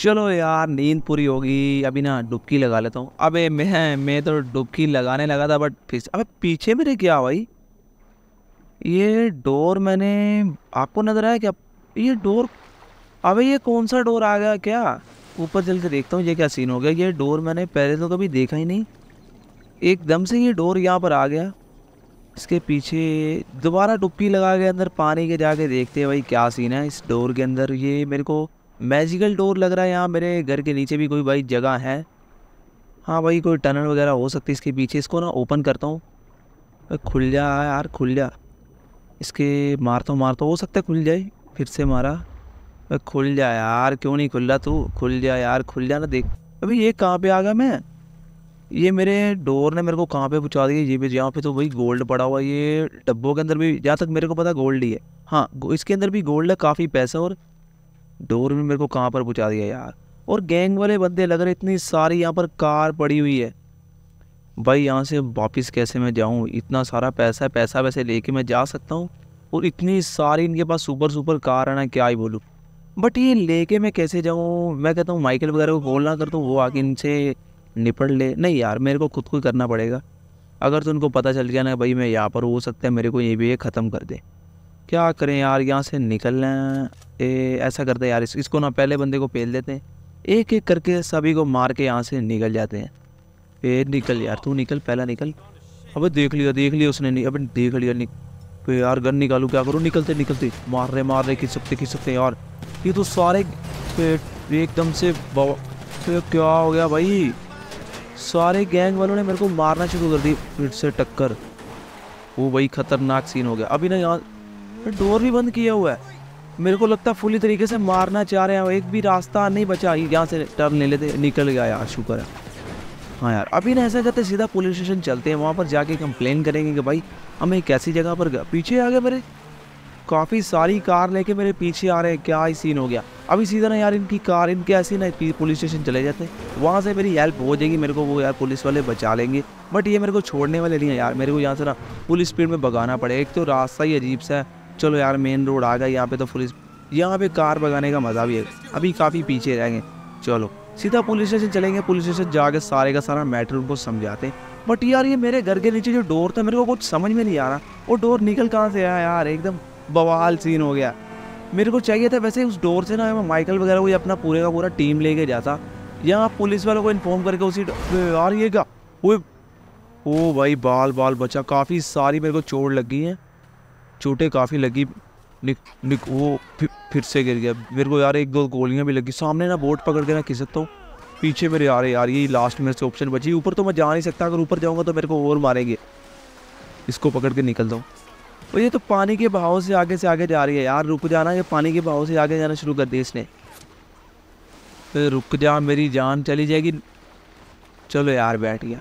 चलो यार नींद पूरी होगी अभी ना डुबकी लगा लेता हूँ अबे मैं मैं तो डुबकी लगाने लगा था बट फिर अबे पीछे मेरे क्या भाई ये डोर मैंने आपको नज़र आया क्या ये डोर अबे ये कौन सा डोर आ गया क्या ऊपर चल के देखता हूँ ये क्या सीन हो गया ये डोर मैंने पहले तो कभी देखा ही नहीं एकदम से ये डोर यहाँ पर आ गया इसके पीछे दोबारा डुबकी लगा के अंदर पानी के जाके देखते हैं भाई क्या सीन है इस डोर के अंदर ये मेरे को मैजिकल डोर लग रहा है यहाँ मेरे घर के नीचे भी कोई भाई जगह है हाँ भाई कोई टनल वगैरह हो सकती है इसके पीछे इसको ना ओपन करता हूँ खुल जा यार खुल जा इसके मारता मारता हो सकता है खुल जाए फिर से मारा खुल जा यार क्यों नहीं खुल रहा तू खुल जा यार खुल जा ना देख अभी ये कहाँ पे आ गया मैं ये मेरे डोर ने मेरे को कहाँ पे पहुँचा दिया ये भी यहाँ पे तो वही गोल्ड पड़ा हुआ ये डब्बों के अंदर भी जहाँ तक मेरे को पता गोल्ड ही है हाँ इसके अंदर भी गोल्ड है काफ़ी पैसा और डोर में मेरे को कहाँ पर पहुँचा दिया यार और गैंग वाले बंदे लग रहे इतनी सारी यहाँ पर कार पड़ी हुई है भाई यहाँ से वापस कैसे मैं जाऊँ इतना सारा पैसा पैसा वैसे लेके मैं जा सकता हूँ और इतनी सारी इनके पास सुपर सुपर कार है ना क्या ही बोलूँ बट ये लेके मैं कैसे जाऊँ मैं कहता हूँ माइकल वगैरह को कॉल ना कर तो वो आके इनसे निपट ले नहीं यार मेरे को खुद को ही करना पड़ेगा अगर तो उनको पता चल गया ना भाई मैं यहाँ पर हो सकता है मेरे को ये भी ये ख़त्म कर दे क्या करें यार यहाँ से निकलना ए, ऐसा करते यार इस, इसको ना पहले बंदे को पेल देते हैं एक एक करके सभी को मार के यहाँ से निकल जाते हैं ए निकल यार तू निकल पहला निकल अबे देख लिया देख लिया उसने अब देख लिया निक तो यार गन निकालू क्या करूँ निकलते निकलते मार रहे मार रहे खींच सकते खींच सकते यार ये तो सारे एकदम से तो क्या हो गया भाई सारे गैंग वालों ने मेरे को मारना शुरू कर दी फिर से टक्कर वो भाई खतरनाक सीन हो गया अभी ना यहाँ डोर भी बंद किया हुआ है मेरे को लगता है फुली तरीके से मारना चाह रहे हैं एक भी रास्ता नहीं बचा यहाँ से टर्न ले लेते निकल गया यार शुक्र है हाँ यार अभी ना ऐसा करते सीधा पुलिस स्टेशन चलते हैं वहाँ पर जाके कंप्लेन करेंगे कि भाई हमें एक ऐसी जगह पर पीछे आ गए मेरे काफ़ी सारी कार लेके मेरे पीछे आ रहे हैं क्या ही सीन हो गया अभी सीधा ना यार इनकी कार इनके ऐसे ना पुलिस स्टेशन चले जाते हैं वहाँ से मेरी हेल्प हो जाएगी मेरे को वो यार पुलिस वाले बचा लेंगे बट ये मेरे को छोड़ने वाले नहीं है यार मेरे को यहाँ से ना पुलिस स्पीड में भगाना पड़ेगा एक तो रास्ता ही अजीब सा है चलो यार मेन रोड आ गया यहाँ पे तो पुलिस यहाँ पे कार भगाने का मज़ा भी है अभी काफ़ी पीछे रहेंगे चलो सीधा पुलिस स्टेशन चलेंगे पुलिस स्टेशन जाके सारे का सारा मैटर उनको समझाते बट यार ये मेरे घर के नीचे जो डोर था मेरे को कुछ समझ में नहीं आ रहा वो डोर निकल कहाँ से आया यार एकदम बवाल सीन हो गया मेरे को चाहिए था वैसे उस डोर से ना मैं माइकल वगैरह को अपना पूरे का पूरा टीम लेके जाता या पुलिस वालों को इन्फॉर्म करके उसी यार ये क्या वो ओ भाई बाल बाल बचा काफ़ी सारी मेरे को चोट लग गई है चोटें काफ़ी लगी निक निक वो फि, फिर से गिर गया मेरे को यार एक दो गोलियां भी लगी सामने ना बोट पकड़ के ना खिसक हूँ पीछे मेरे आ रहे यार ये लास्ट मेरे से ऑप्शन बची ऊपर तो मैं जा नहीं सकता अगर ऊपर जाऊँगा तो मेरे को और मारेंगे इसको पकड़ के निकल दो और ये तो पानी के बहाव से आगे से आगे जा रही है यार रुक जाना ये पानी के बहाव से आगे जाना शुरू कर दिया इसने तो रुक जा मेरी जान चली जाएगी चलो यार बैठ गया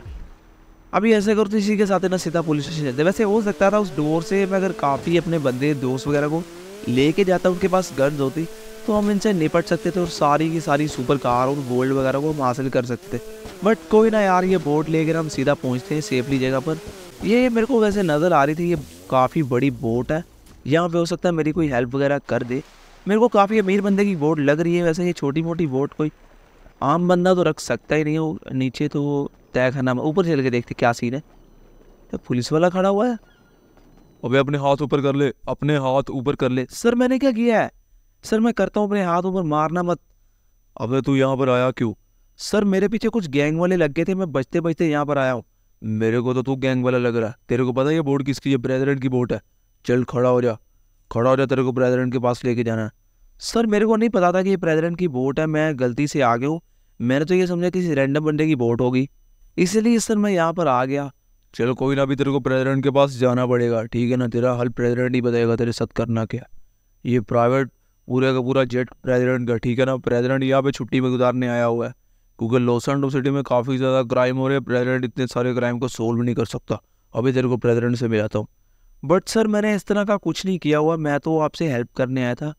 अभी ऐसे करो तो इसी के साथ ना सीधा पुलिस स्टेशन जाते वैसे हो सकता था उस डोर से मैं अगर काफ़ी अपने बंदे दोस्त वगैरह को लेके जाता उनके पास गर्ज होती तो हम इनसे निपट सकते थे और सारी की सारी सुपर कार और गोल्ड वगैरह को हम हासिल कर सकते थे बट कोई ना यार ये बोट लेकर हम सीधा पहुँचते हैं सेफली जगह पर ये मेरे को वैसे नज़र आ रही थी ये काफ़ी बड़ी बोट है यहाँ पे हो सकता है मेरी कोई हेल्प वगैरह कर दे मेरे को काफ़ी अमीर बंदे की बोट लग रही है वैसे ये छोटी मोटी बोट कोई आम बंदा तो रख सकता ही नहीं वो नीचे तो तय खाना ऊपर चल के देखते क्या सीन है तो पुलिस वाला खड़ा हुआ है अबे अपने हाथ ऊपर कर ले अपने हाथ ऊपर कर ले सर मैंने क्या किया है सर मैं करता हूँ अपने हाथ ऊपर मारना मत अबे तू यहाँ पर आया क्यों सर मेरे पीछे कुछ गैंग वाले लग गए थे मैं बचते बचते यहाँ पर आया हूँ मेरे को तो तू गैंग वाला लग रहा है तेरे को पता है ये बोट किसकी ये ब्रेदरेंट की बोट है चल खड़ा हो जा खड़ा हो जा तेरे को ब्रेदरेंट के पास लेके जाना है सर मेरे को नहीं पता था कि ये प्रेजिडेंट की बोट है मैं गलती से आ गया हूँ मैंने तो ये समझा किसी रैंडम बंदे की बोट होगी इसीलिए सर मैं यहाँ पर आ गया चलो कोई ना अभी तेरे को प्रेसिडेंट के पास जाना पड़ेगा ठीक है ना तेरा हल प्रेसिडेंट ही बताएगा तेरे साथ करना क्या ये प्राइवेट पूरे का पूरा जेट प्रेसिडेंट का ठीक है ना प्रेसिडेंट यहाँ पे छुट्टी में गुजारने आया हुआ है क्योंकि लॉस एंड सिटी में काफ़ी ज़्यादा क्राइम हो रहे हैं प्रेजिडेंट इतने सारे क्राइम को सोल्व नहीं कर सकता अभी तेरे को प्रेजिडेंट से मिलाता हूँ बट सर मैंने इस तरह का कुछ नहीं किया हुआ मैं तो आपसे हेल्प करने आया था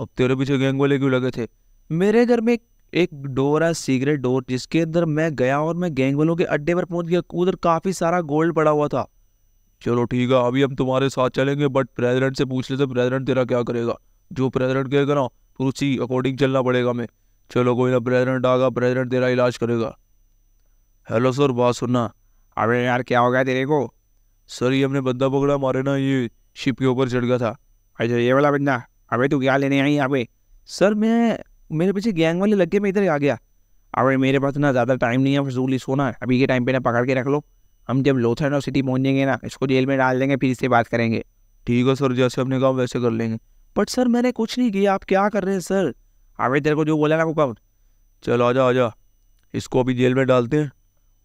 अब तेरे पीछे गैंग वाले क्यों लगे थे मेरे घर में एक डोर है सीक्रेट डोर जिसके अंदर मैं गया और मैं गैंग वालों के अड्डे पर पहुंच गया उधर काफ़ी सारा गोल्ड पड़ा हुआ था चलो ठीक है अभी हम तुम्हारे साथ चलेंगे बट प्रेसिडेंट से पूछ लेते तो प्रेसिडेंट तेरा क्या करेगा जो प्रेसिडेंट कहेगा ना फिर उसी अकॉर्डिंग चलना पड़ेगा हमें चलो कोई ना प्रेसिडेंट आगा प्रेसिडेंट तेरा इलाज करेगा हेलो सर बात सुनना अरे यार क्या हो गया तेरे को सर ये हमने बंदा पकड़ा मारे ना ये शिप के ऊपर चढ़ गया था अच्छा ये वाला बंदा अबे तू क्या लेने आई अबे सर मैं मेरे पीछे गैंग वाले लग गए मैं इधर आ गया अबे मेरे पास ना ज़्यादा टाइम नहीं है फजूल सोना अभी के टाइम पे ना पकड़ के रख लो हम जब लोथर सिटी पहुँच जाएंगे ना इसको जेल में डाल देंगे फिर इससे बात करेंगे ठीक है सर जैसे अपने कहा वैसे कर लेंगे बट सर मैंने कुछ नहीं किया आप क्या कर रहे हैं सर अबे तेरे को जो बोला ना वो कब चलो आ आ जा इसको अभी जेल में डालते हैं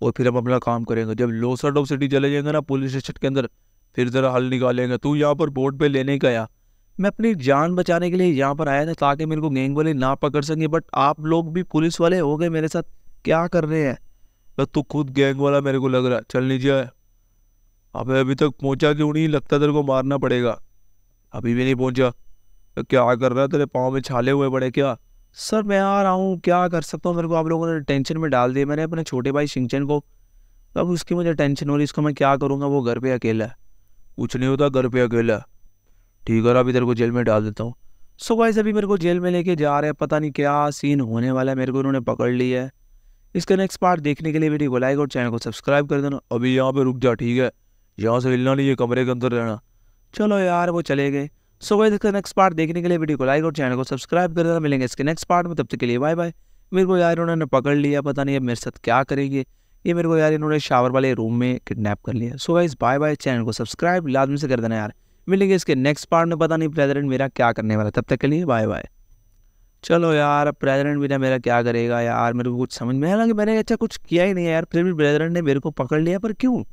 और फिर हम अपना काम करेंगे जब लोसर डॉप सिटी चले जाएंगे ना पुलिस स्टेशन के अंदर फिर ज़रा हल निकालेंगे तू यहाँ पर बोर्ड पे लेने का या मैं अपनी जान बचाने के लिए यहाँ पर आया था ताकि मेरे को गैंग वाले ना पकड़ सकें बट आप लोग भी पुलिस वाले हो गए मेरे साथ क्या कर रहे हैं लग तो खुद गैंग वाला मेरे को लग रहा है चल लीजिए अब अभी तक पहुँचा क्यों नहीं लगता तेरे को मारना पड़ेगा अभी भी नहीं पहुँचा तो क्या कर रहा है तेरे पाँव में छाले हुए पड़े क्या सर मैं आ रहा हूँ क्या कर सकता हूँ मेरे को आप लोगों ने टेंशन में डाल दिया मैंने अपने छोटे भाई सिंचन को अब उसकी मुझे टेंशन हो रही इसको मैं क्या करूँगा वो घर पे अकेला है कुछ नहीं होता घर पे अकेला ठीक है अभी तेरे को जेल में डाल देता हूँ सो वाइस अभी मेरे को जेल में लेके जा रहे हैं पता नहीं क्या सीन होने वाला है मेरे को उन्होंने पकड़ लिया है इसका नेक्स्ट पार्ट देखने के लिए वीडियो को लाइक और चैनल को सब्सक्राइब कर देना अभी यहाँ पे रुक जा ठीक है यहाँ से हिलना नहीं है कमरे के अंदर रहना चलो यार वो चले गए सो गाइस इसका नेक्स्ट पार्ट देखने के लिए वीडियो को लाइक और चैनल को सब्सक्राइब कर देना मिलेंगे इसके नेक्स्ट पार्ट में तब तक के लिए बाय बाय मेरे को यार उन्होंने पकड़ लिया पता नहीं अब मेरे साथ क्या करेंगे ये मेरे को यार इन्होंने शावर वाले रूम में किडनैप कर लिया सो वाइस बाय बाय चैनल को सब्सक्राइब लाजमी से कर देना यार मिलेंगे इसके नेक्स्ट पार्ट में पता नहीं प्रेजिडेंट मेरा क्या करने वाला तब तक के लिए बाय बाय चलो यार अब प्रेजिडेंट मेरा मेरा क्या करेगा यार मेरे को कुछ समझ में हालांकि मैंने अच्छा कुछ किया ही नहीं है यार फिर भी प्रेजिडेंट ने मेरे को पकड़ लिया पर क्यों